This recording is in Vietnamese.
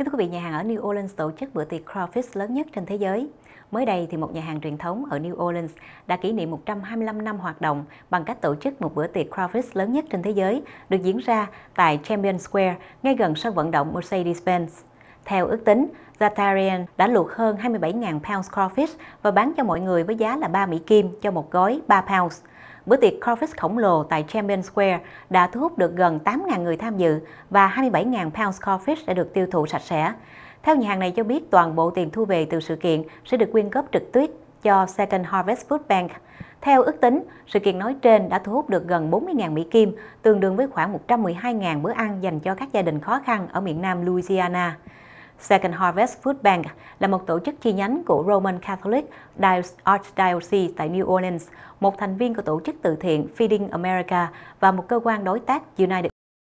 Kính thưa quý vị, nhà hàng ở New Orleans tổ chức bữa tiệc crawfish lớn nhất trên thế giới. Mới đây thì một nhà hàng truyền thống ở New Orleans đã kỷ niệm 125 năm hoạt động bằng cách tổ chức một bữa tiệc crawfish lớn nhất trên thế giới được diễn ra tại Champion Square ngay gần sân vận động Mercedes-Benz. Theo ước tính, Zatarian đã luộc hơn 27.000 pounds crawfish và bán cho mọi người với giá là 3 Mỹ Kim cho một gói 3 pounds. Bữa tiệc Corfest khổng lồ tại Champion Square đã thu hút được gần 8.000 người tham dự và 27.000 pounds Corfest đã được tiêu thụ sạch sẽ. Theo nhà hàng này cho biết, toàn bộ tiền thu về từ sự kiện sẽ được quyên góp trực tiếp cho Second Harvest Food Bank. Theo ước tính, sự kiện nói trên đã thu hút được gần 40.000 Mỹ Kim, tương đương với khoảng 112.000 bữa ăn dành cho các gia đình khó khăn ở miền nam Louisiana. Second Harvest Food Bank là một tổ chức chi nhánh của Roman Catholic Archdiocese tại New Orleans, một thành viên của tổ chức từ thiện Feeding America và một cơ quan đối tác United